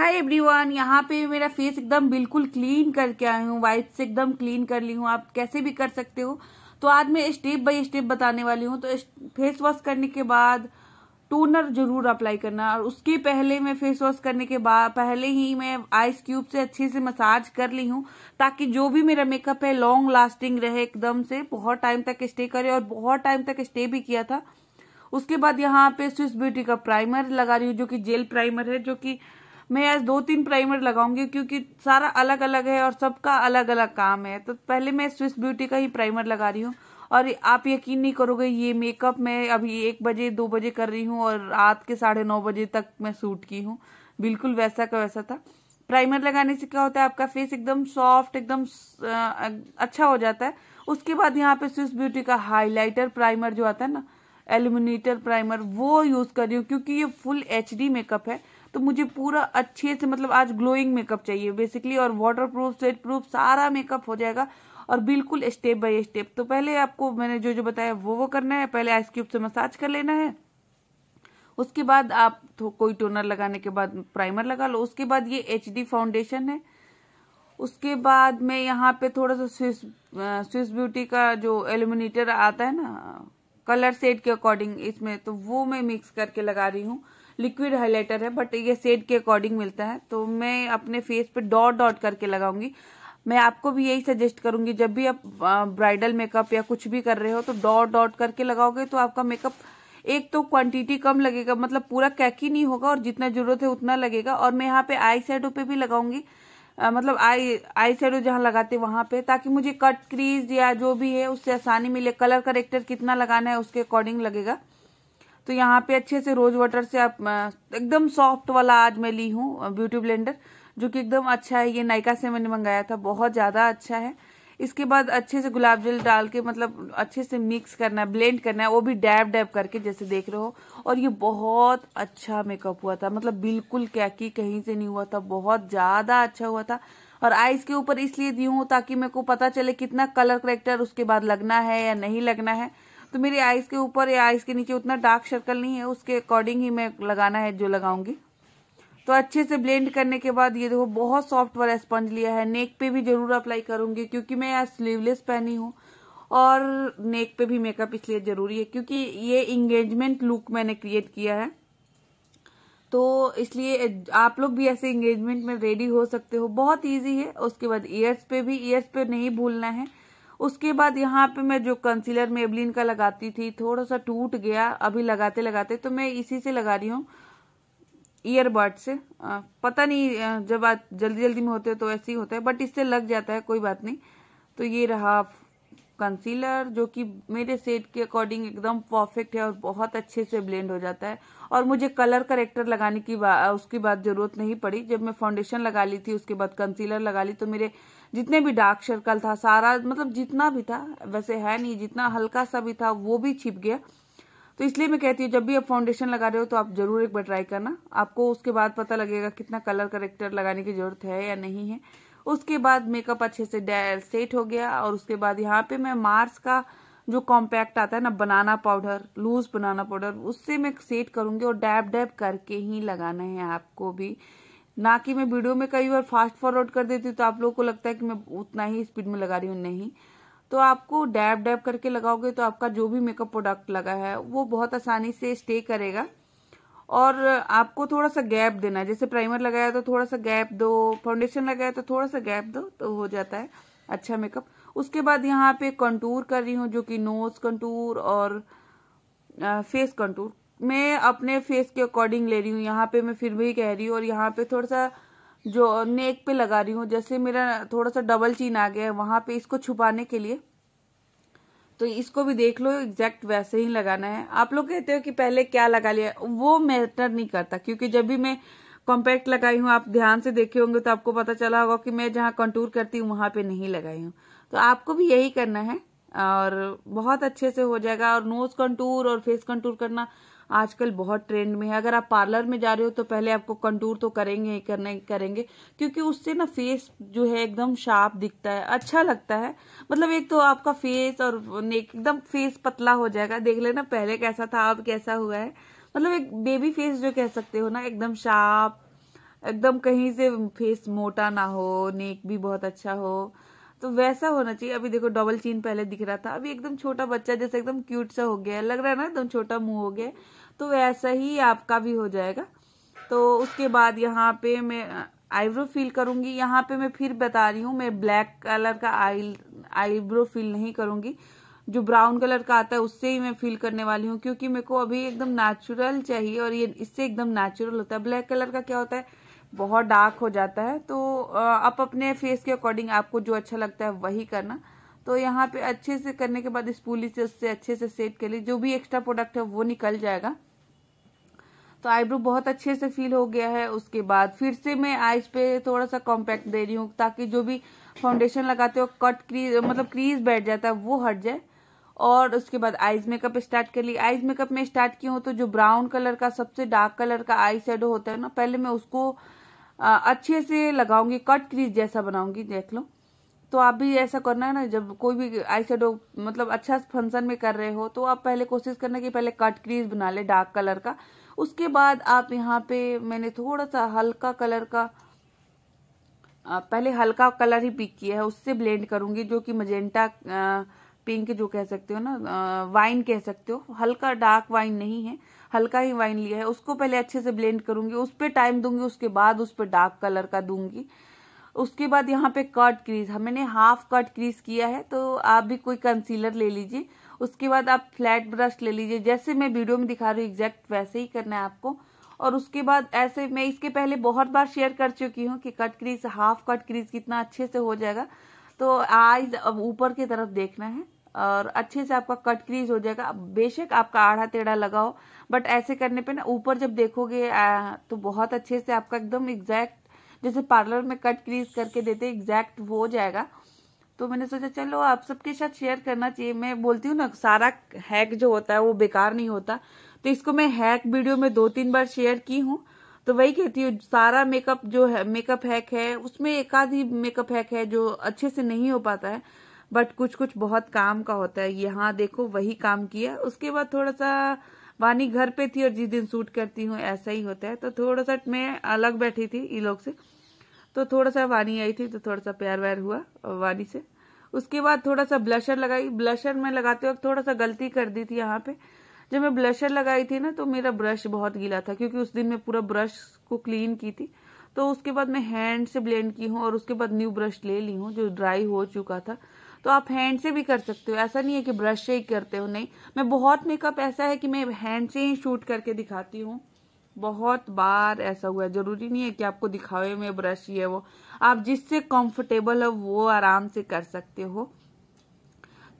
hi everyone यहाँ पे मेरा फेस एकदम बिल्कुल क्लीन करके आई हूँ वाइप से एकदम क्लीन कर ली हूँ आप कैसे भी कर सकते हो तो आज मैं स्टेप बाय स्टेप बताने वाली हूँ तो फेस वॉश करने के बाद टोनर जरूर अप्लाई करना और उसके पहले मैं फेस वॉश करने के बाद पहले ही मैं आइस क्यूब से अच्छे से मसाज कर ली हूँ ताकि जो भी मेरा मेकअप है लॉन्ग लास्टिंग रहे एकदम से बहुत टाइम तक स्टे करे और बहुत टाइम तक स्टे भी किया था उसके बाद यहाँ पे स्विस ब्यूटी का प्राइमर लगा रही हूँ जो कि जेल प्राइमर है जो कि मैं आज दो तीन प्राइमर लगाऊंगी क्योंकि सारा अलग अलग है और सबका अलग अलग काम है तो पहले मैं स्विस ब्यूटी का ही प्राइमर लगा रही हूँ और आप यकीन नहीं करोगे ये मेकअप मैं अभी एक बजे दो बजे कर रही हूँ और रात के साढ़े नौ बजे तक मैं सूट की हूँ बिल्कुल वैसा का वैसा था प्राइमर लगाने से क्या होता है आपका फेस एकदम सॉफ्ट एकदम अच्छा हो जाता है उसके बाद यहाँ पे स्विस ब्यूटी का हाइलाइटर प्राइमर जो आता है ना एल्यूमिनेटर प्राइमर वो यूज़ कर रही हूँ क्योंकि ये फुल एच मेकअप है तो मुझे पूरा अच्छे से मतलब आज ग्लोइंग मेकअप चाहिए बेसिकली और वाटर प्रूफ स्वेट प्रूफ सारा मेकअप हो जाएगा और बिल्कुल स्टेप बाय स्टेप तो पहले आपको मैंने जो जो बताया वो वो करना है पहले आइस क्यूब से मसाज कर लेना है उसके बाद आप तो कोई टोनर लगाने के बाद प्राइमर लगा लो उसके बाद ये एच फाउंडेशन है उसके बाद मैं यहाँ पे थोड़ा सा स्विस स्विस ब्यूटी का जो एल्यूमिनेटर आता है ना कलर सेट के अकॉर्डिंग इसमें तो वो मैं मिक्स करके लगा रही हूँ लिक्विड हाइलाइटर है बट ये सेड के अकॉर्डिंग मिलता है तो मैं अपने फेस पे डॉट डॉट करके लगाऊंगी मैं आपको भी यही सजेस्ट करूंगी जब भी आप ब्राइडल मेकअप या कुछ भी कर रहे हो तो डॉट डॉट करके लगाओगे तो आपका मेकअप एक तो क्वांटिटी कम लगेगा मतलब पूरा कैकी नहीं होगा और जितना जरूरत है उतना लगेगा और मैं यहाँ पे आई शेडो पे भी लगाऊंगी मतलब आई आई शेडो जहाँ लगाते वहां पे ताकि मुझे कट क्रीज या जो भी है उससे आसानी मिले कलर करेक्टर कितना लगाना है उसके अकॉर्डिंग लगेगा तो यहाँ पे अच्छे से रोज वाटर से आप एकदम सॉफ्ट वाला आज मैं ली हूँ ब्यूटी ब्लेंडर जो कि एकदम अच्छा है ये नायका से मैंने मंगाया था बहुत ज़्यादा अच्छा है इसके बाद अच्छे से गुलाब जल डाल के मतलब अच्छे से मिक्स करना है ब्लेंड करना है वो भी डैब डैब करके जैसे देख रहे हो और ये बहुत अच्छा मेकअप हुआ था मतलब बिल्कुल की कहीं से नहीं हुआ था बहुत ज़्यादा अच्छा हुआ था और आईज के ऊपर इसलिए दी हूँ ताकि मेरे को पता चले कितना कलर करेक्टर उसके बाद लगना है या नहीं लगना है तो मेरी आईज के ऊपर या आईज के नीचे उतना डार्क सर्कल नहीं है उसके अकॉर्डिंग ही मैं लगाना है जो लगाऊंगी तो अच्छे से ब्लेंड करने के बाद ये देखो बहुत सॉफ्ट वाला स्पंज लिया है नेक पे भी जरूर अप्लाई करूंगी क्योंकि मैं आज स्लीवलेस पहनी हूँ और नेक पे भी मेकअप इसलिए जरूरी है क्योंकि ये इंगेजमेंट लुक मैंने क्रिएट किया है तो इसलिए आप लोग भी ऐसे इंगेजमेंट में रेडी हो सकते हो बहुत इजी है उसके बाद ईयर्स पे भी ईयर्स पे नहीं भूलना है उसके बाद यहाँ पे मैं जो कंसीलर मेबलिन का लगाती थी थोड़ा सा टूट गया अभी लगाते लगाते तो मैं इसी से लगा रही हूँ ईयरबड से आ, पता नहीं जब आप जल्दी जल्दी में होते हो तो ऐसे ही होता है बट इससे लग जाता है कोई बात नहीं तो ये रहा कंसीलर जो कि मेरे सेट के अकॉर्डिंग एकदम परफेक्ट है और बहुत अच्छे से ब्लेंड हो जाता है और मुझे कलर करेक्टर लगाने की बा, उसकी बात जरूरत नहीं पड़ी जब मैं फाउंडेशन लगा ली थी उसके बाद कंसीलर लगा ली तो मेरे जितने भी डार्क सर्कल था सारा मतलब जितना भी था वैसे है नहीं जितना हल्का सा भी था वो भी छिप गया तो इसलिए मैं कहती हूँ जब भी आप फाउंडेशन लगा रहे हो तो आप जरूर एक बार ट्राई करना आपको उसके बाद पता लगेगा कितना कलर करेक्टर लगाने की जरूरत है या नहीं है उसके बाद मेकअप अच्छे से सेट हो गया और उसके बाद यहाँ पे मैं मार्स का जो कॉम्पैक्ट आता है ना banana powder loose banana powder उससे मैं सेट करूंगी और डैब डैब करके ही लगाना है आपको भी ना कि मैं वीडियो में कई बार फास्ट फॉरवर्ड कर देती हूँ तो आप लोगों को लगता है कि मैं उतना ही स्पीड में लगा रही हूँ नहीं तो आपको डैब डैब करके लगाओगे तो आपका जो भी मेकअप प्रोडक्ट लगा है वो बहुत आसानी से स्टे करेगा और आपको थोड़ा सा गैप देना है जैसे प्राइमर लगाया तो थोड़ा सा गैप दो फाउंडेशन लगाया तो थोड़ा सा गैप दो तो हो जाता है अच्छा मेकअप उसके बाद यहाँ पे कंटूर कर रही हूँ जो कि नोज कंटूर और फेस कंटूर मैं अपने फेस के अकॉर्डिंग ले रही हूँ यहाँ पे मैं फिर भी कह रही हूँ और यहाँ पे थोड़ा सा जो नेक पे लगा रही हूँ जैसे मेरा थोड़ा सा डबल चीन आ गया है वहाँ पे इसको छुपाने के लिए तो इसको भी देख लो एग्जैक्ट वैसे ही लगाना है आप लोग कहते हो कि पहले क्या लगा लिया वो मैटर नहीं करता क्योंकि जब भी मैं कॉम्पैक्ट लगाई हूँ आप ध्यान से देखे होंगे तो आपको पता चला होगा कि मैं जहाँ कंटूर करती हूँ वहां पे नहीं लगाई हूँ तो आपको भी यही करना है और बहुत अच्छे से हो जाएगा और नोज कंटूर और फेस कंटूर करना आजकल बहुत ट्रेंड में है अगर आप पार्लर में जा रहे हो तो पहले आपको कंटूर तो करेंगे ही करने करेंगे क्योंकि उससे ना फेस जो है एकदम शार्प दिखता है अच्छा लगता है मतलब एक तो आपका फेस और नेक एकदम फेस पतला हो जाएगा देख लेना पहले कैसा था अब कैसा हुआ है मतलब एक बेबी फेस जो कह सकते हो ना एकदम शार्प एकदम कहीं से फेस मोटा ना हो नेक भी बहुत अच्छा हो तो वैसा होना चाहिए अभी देखो डबल चीन पहले दिख रहा था अभी एकदम छोटा बच्चा जैसे एकदम क्यूट सा हो गया लग रहा है ना एकदम छोटा मुंह हो गया तो वैसा ही आपका भी हो जाएगा तो उसके बाद यहाँ पे मैं आईब्रो फिल करूंगी यहाँ पे मैं फिर बता रही हूँ मैं ब्लैक कलर का आई आईब्रो फिल नहीं करूंगी जो ब्राउन कलर का आता है उससे ही मैं फिल करने वाली हूँ क्योंकि मेरे को अभी एकदम नेचुरल चाहिए और ये इससे एकदम नेचुरल होता है ब्लैक कलर का क्या होता है बहुत डार्क हो जाता है तो आप अपने फेस के अकॉर्डिंग आपको जो अच्छा लगता है वही करना तो यहाँ पे अच्छे से करने के बाद इस पुलिस से उससे अच्छे से सेट कर ली जो भी एक्स्ट्रा प्रोडक्ट है वो निकल जाएगा तो आईब्रो बहुत अच्छे से फील हो गया है उसके बाद फिर से मैं आईज पे थोड़ा सा कॉम्पैक्ट दे रही हूँ ताकि जो भी फाउंडेशन लगाते हो कट क्रीज मतलब क्रीज बैठ जाता है वो हट जाए और उसके बाद आईज मेकअप स्टार्ट कर ली आईज मेकअप में स्टार्ट की हूँ तो जो ब्राउन कलर का सबसे डार्क कलर का आई शेडो होता है ना पहले मैं उसको अच्छे से लगाऊंगी कट क्रीज जैसा बनाऊंगी देख लो तो आप भी ऐसा करना है ना जब कोई भी आई शेडो मतलब अच्छा फंक्शन में कर रहे हो तो आप पहले कोशिश करना कि पहले कट क्रीज बना ले डार्क कलर का उसके बाद आप यहाँ पे मैंने थोड़ा सा हल्का कलर का पहले हल्का कलर ही पिक किया है उससे ब्लेंड करूंगी जो कि मजेंटा पिंक जो कह सकते हो ना वाइन कह सकते हो हल्का डार्क वाइन नहीं है हल्का ही वाइन लिया है उसको पहले अच्छे से ब्लेंड करूंगी उस पर टाइम दूंगी उसके बाद उस पर डार्क कलर का दूंगी उसके बाद यहाँ पे कट क्रीज मैंने हाफ कट क्रीज किया है तो आप भी कोई कंसीलर ले लीजिए उसके बाद आप फ्लैट ब्रश ले लीजिए जैसे मैं वीडियो में दिखा रही हूँ एग्जैक्ट वैसे ही करना है आपको और उसके बाद ऐसे मैं इसके पहले बहुत बार शेयर कर चुकी हूँ कि cut crease half cut crease कितना अच्छे से हो जाएगा तो आईज अब ऊपर की तरफ देखना है और अच्छे से आपका कट क्रीज हो जाएगा बेशक आपका आढ़ा टेढ़ा लगा हो बट ऐसे करने पे ना ऊपर जब देखोगे तो बहुत अच्छे से आपका एकदम एग्जैक्ट जैसे पार्लर में कट क्रीज करके देते एग्जैक्ट हो जाएगा तो मैंने सोचा चलो आप सबके साथ शेयर करना चाहिए मैं बोलती हूँ ना सारा हैक जो होता है वो बेकार नहीं होता तो इसको मैं हैक वीडियो में दो तीन बार शेयर की हूँ तो वही कहती हूँ सारा मेकअप जो है मेकअप हैक है उसमें एक आध ही मेकअप हैक है जो अच्छे से नहीं हो पाता है बट कुछ कुछ बहुत काम का होता है यहाँ देखो वही काम किया उसके बाद थोड़ा सा वानी घर पे थी और जिस दिन शूट करती हूँ ऐसा ही होता है तो थोड़ा सा मैं अलग बैठी थी इन लोग से तो थोड़ा सा वानी आई थी तो थोड़ा सा प्यार व्यार हुआ वानी से उसके बाद थोड़ा सा ब्लशर लगाई ब्लशर में लगाते वक्त थोड़ा सा गलती कर दी थी यहाँ पे जब मैं ब्लशर लगाई थी ना तो मेरा ब्रश बहुत गीला था क्योंकि उस दिन मैं पूरा ब्रश को क्लीन की थी तो उसके बाद मैं हैंड से ब्लेंड की हूँ और उसके बाद न्यू ब्रश ले ली हूँ जो ड्राई हो चुका था तो आप हैंड से भी कर सकते हो ऐसा नहीं है कि ब्रश से ही करते हो नहीं मैं बहुत मेकअप ऐसा है कि मैं हैंड से ही शूट करके दिखाती हूँ बहुत बार ऐसा हुआ है जरूरी नहीं है कि आपको दिखावे में ब्रश ये वो आप जिससे कंफर्टेबल हो वो आराम से कर सकते हो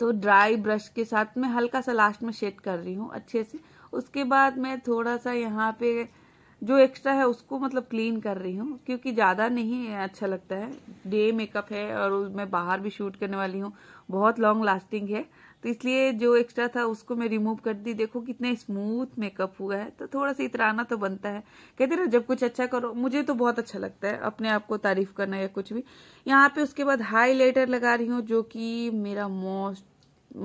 तो ड्राई ब्रश के साथ मैं हल्का सा लास्ट में शेड कर रही हूँ अच्छे से उसके बाद मैं थोड़ा सा यहाँ पे जो एक्स्ट्रा है उसको मतलब क्लीन कर रही हूँ क्योंकि ज़्यादा नहीं अच्छा लगता है डे मेकअप है और मैं बाहर भी शूट करने वाली हूँ बहुत लॉन्ग लास्टिंग है तो इसलिए जो एक्स्ट्रा था उसको मैं रिमूव कर दी देखो कितने स्मूथ मेकअप हुआ है तो थोड़ा सा इतराना तो बनता है कहते ना जब कुछ अच्छा करो मुझे तो बहुत अच्छा लगता है अपने आप को तारीफ करना या कुछ भी यहाँ पे उसके बाद हाईलाइटर लगा रही हूँ जो कि मेरा मोस्ट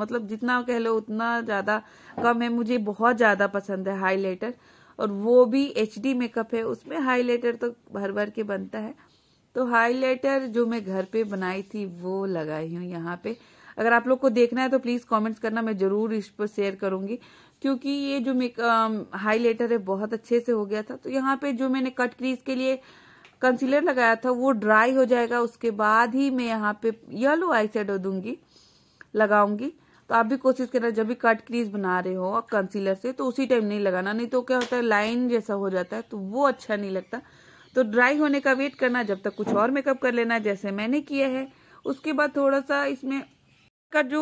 मतलब जितना कह लो उतना ज़्यादा कम है मुझे बहुत ज़्यादा पसंद है हाईलाइटर और वो भी एच मेकअप है उसमें हाईलाइटर तो भर भर के बनता है तो हाईलाइटर जो मैं घर पे बनाई थी वो लगाई हूँ यहाँ पे अगर आप लोग को देखना है तो प्लीज़ कमेंट्स करना मैं ज़रूर इस पर शेयर करूंगी क्योंकि ये जो मेक हाईलाइटर है बहुत अच्छे से हो गया था तो यहाँ पे जो मैंने कट क्रीज के लिए कंसीलर लगाया था वो ड्राई हो जाएगा उसके बाद ही मैं यहाँ पे येलो आई शेडो दूंगी लगाऊंगी तो आप भी कोशिश करना जब भी कट क्रीज बना रहे हो कंसीलर से तो उसी टाइम नहीं लगाना नहीं तो क्या होता है लाइन जैसा हो जाता है तो वो अच्छा नहीं लगता तो ड्राई होने का वेट करना जब तक कुछ और मेकअप कर लेना जैसे मैंने किया है उसके बाद थोड़ा सा इसमें का जो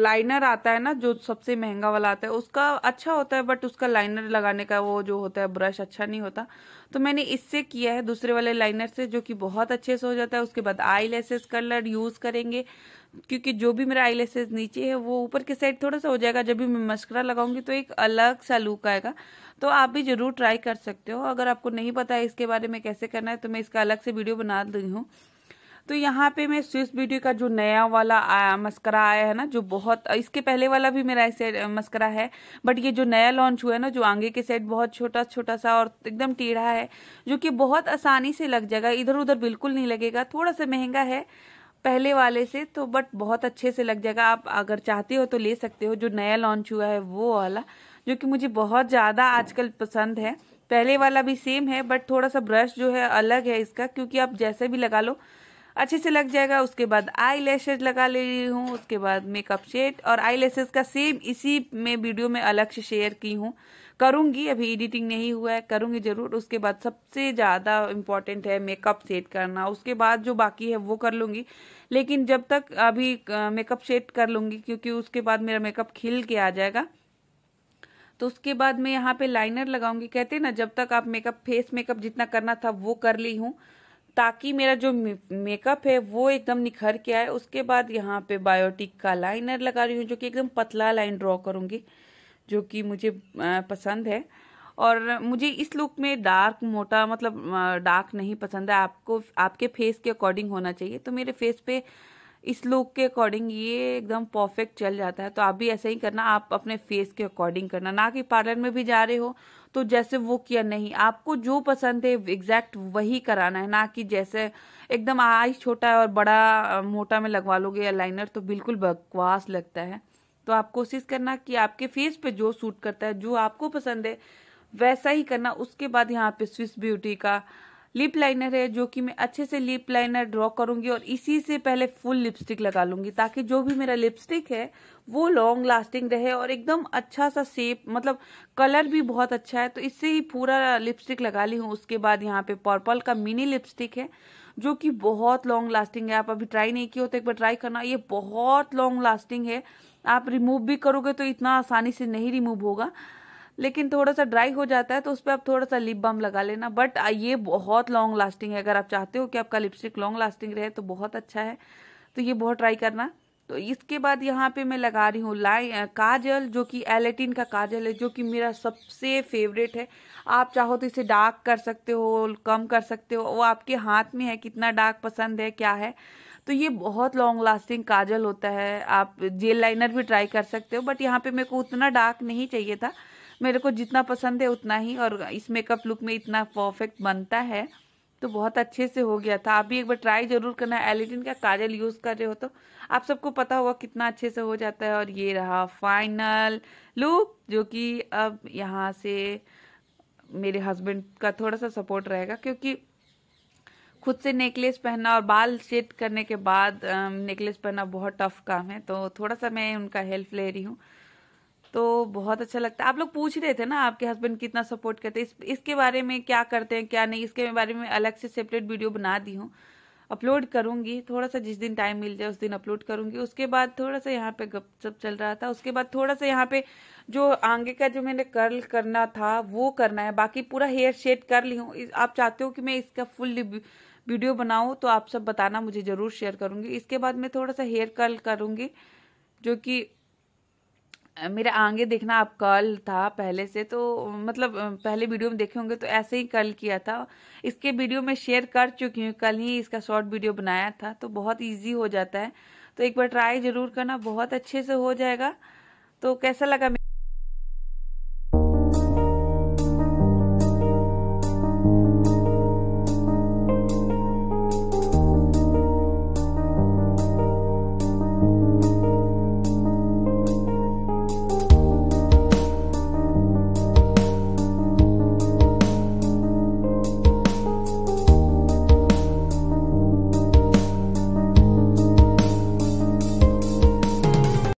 लाइनर आता है ना जो सबसे महंगा वाला आता है उसका अच्छा होता है बट उसका लाइनर लगाने का वो जो होता है ब्रश अच्छा नहीं होता तो मैंने इससे किया है दूसरे वाले लाइनर से जो कि बहुत अच्छे से हो जाता है उसके बाद आई लेसेस कलर यूज़ करेंगे क्योंकि जो भी मेरा आई लेसेस नीचे है वो ऊपर के साइड थोड़ा सा हो जाएगा जब भी मैं मस्करा लगाऊंगी तो एक अलग सा लुक आएगा तो आप भी ज़रूर ट्राई कर सकते हो अगर आपको नहीं पता है इसके बारे में कैसे करना है तो मैं इसका अलग से वीडियो बना दी हूँ तो यहाँ पे मैं स्विस ब्यूटी का जो नया वाला मस्करा आया है ना जो बहुत इसके पहले वाला भी मेरा ऐसे मस्करा है बट ये जो नया लॉन्च हुआ है ना जो आगे के सेट बहुत छोटा छोटा सा और एकदम टेढ़ा है जो कि बहुत आसानी से लग जाएगा इधर उधर बिल्कुल नहीं लगेगा थोड़ा सा महंगा है पहले वाले से तो बट बहुत अच्छे से लग जाएगा आप अगर चाहते हो तो ले सकते हो जो नया लॉन्च हुआ है वो वाला जो कि मुझे बहुत ज़्यादा आजकल पसंद है पहले वाला भी सेम है बट थोड़ा सा ब्रश जो है अलग है इसका क्योंकि आप जैसे भी लगा लो अच्छे से लग जाएगा उसके बाद आई लेसेज लगा ले रही हूँ उसके बाद मेकअप शेड और आई लेसेज का सेम इसी में वीडियो में अलग से शेयर की हूँ करूँगी अभी एडिटिंग नहीं हुआ है करूँगी ज़रूर उसके बाद सबसे ज़्यादा इम्पॉर्टेंट है मेकअप सेट करना उसके बाद जो बाकी है वो कर लूँगी लेकिन जब तक अभी मेकअप सेट कर लूँगी क्योंकि उसके बाद मेरा मेकअप खिल के आ जाएगा तो उसके बाद मैं यहाँ पे लाइनर लगाऊंगी कहते हैं ना जब तक आप मेकअप फेस मेकअप जितना करना था वो कर ली हूँ ताकि मेरा जो मेकअप है वो एकदम निखर के आए उसके बाद यहाँ पे बायोटिक का लाइनर लगा रही हूँ जो कि एकदम पतला लाइन ड्रॉ करूँगी जो कि मुझे पसंद है और मुझे इस लुक में डार्क मोटा मतलब डार्क नहीं पसंद है आपको आपके फेस के अकॉर्डिंग होना चाहिए तो मेरे फेस पे इस लुक के अकॉर्डिंग ये एकदम परफेक्ट चल जाता है तो आप भी ऐसा ही करना आप अपने फेस के अकॉर्डिंग करना ना कि पार्लर में भी जा रहे हो तो जैसे वो किया नहीं आपको जो पसंद है एग्जैक्ट वही कराना है ना कि जैसे एकदम आई छोटा है और बड़ा मोटा में लगवा लोगे लाइनर तो बिल्कुल बकवास लगता है तो आप कोशिश करना कि आपके फेस पे जो सूट करता है जो आपको पसंद है वैसा ही करना उसके बाद यहाँ पे स्विस ब्यूटी का लिप लाइनर है जो कि मैं अच्छे से लिप लाइनर ड्रॉ करूंगी और इसी से पहले फुल लिपस्टिक लगा लूंगी ताकि जो भी मेरा लिपस्टिक है वो लॉन्ग लास्टिंग रहे और एकदम अच्छा सा शेप मतलब कलर भी बहुत अच्छा है तो इससे ही पूरा लिपस्टिक लगा ली हूँ उसके बाद यहाँ पे पर्पल का मिनी लिपस्टिक है जो कि बहुत लॉन्ग लास्टिंग है आप अभी ट्राई नहीं किए हो तो एक बार ट्राई करना ये बहुत लॉन्ग लास्टिंग है आप रिमूव भी करोगे तो इतना आसानी से नहीं रिमूव होगा लेकिन थोड़ा सा ड्राई हो जाता है तो उस पर आप थोड़ा सा लिप बम लगा लेना बट ये बहुत लॉन्ग लास्टिंग है अगर आप चाहते हो कि आपका लिपस्टिक लॉन्ग लास्टिंग रहे तो बहुत अच्छा है तो ये बहुत ट्राई करना तो इसके बाद यहाँ पे मैं लगा रही हूँ लाई काजल जो कि एलेटिन का काजल है जो कि मेरा सबसे फेवरेट है आप चाहो तो इसे डार्क कर सकते हो कम कर सकते हो वो आपके हाथ में है कितना डार्क पसंद है क्या है तो ये बहुत लॉन्ग लास्टिंग काजल होता है आप जेल लाइनर भी ट्राई कर सकते हो बट यहाँ पे मेरे को उतना डार्क नहीं चाहिए था मेरे को जितना पसंद है उतना ही और इस मेकअप लुक में इतना परफेक्ट बनता है तो बहुत अच्छे से हो गया था आप भी एक बार ट्राई जरूर करना एलिटिन का काजल यूज़ कर रहे हो तो आप सबको पता होगा कितना अच्छे से हो जाता है और ये रहा फाइनल लुक जो कि अब यहाँ से मेरे हस्बैंड का थोड़ा सा सपोर्ट रहेगा क्योंकि खुद से नेकलेस पहनना और बाल सेट करने के बाद नेकलेस पहनना बहुत टफ काम है तो थोड़ा सा मैं उनका हेल्प ले रही हूँ तो बहुत अच्छा लगता है आप लोग पूछ रहे थे ना आपके हस्बैंड कितना सपोर्ट करते हैं इस, इसके बारे में क्या करते हैं क्या नहीं इसके बारे में अलग से सेपरेट वीडियो बना दी हूँ अपलोड करूंगी थोड़ा सा जिस दिन टाइम मिल जाए उस दिन अपलोड करूंगी उसके बाद थोड़ा सा यहाँ पे गप सप चल रहा था उसके बाद थोड़ा सा यहाँ पे जो आगे का जो मैंने कर्ल करना था वो करना है बाकी पूरा हेयर शेड कर ली हूँ आप चाहते हो कि मैं इसका फुल वीडियो बनाऊ तो आप सब बताना मुझे ज़रूर शेयर करूंगी इसके बाद मैं थोड़ा सा हेयर कर्ल करूंगी जो कि मेरा आगे देखना आप कल था पहले से तो मतलब पहले वीडियो में देखे होंगे तो ऐसे ही कल किया था इसके वीडियो में शेयर कर चुकी हूँ कल ही इसका शॉर्ट वीडियो बनाया था तो बहुत इजी हो जाता है तो एक बार ट्राई ज़रूर करना बहुत अच्छे से हो जाएगा तो कैसा लगा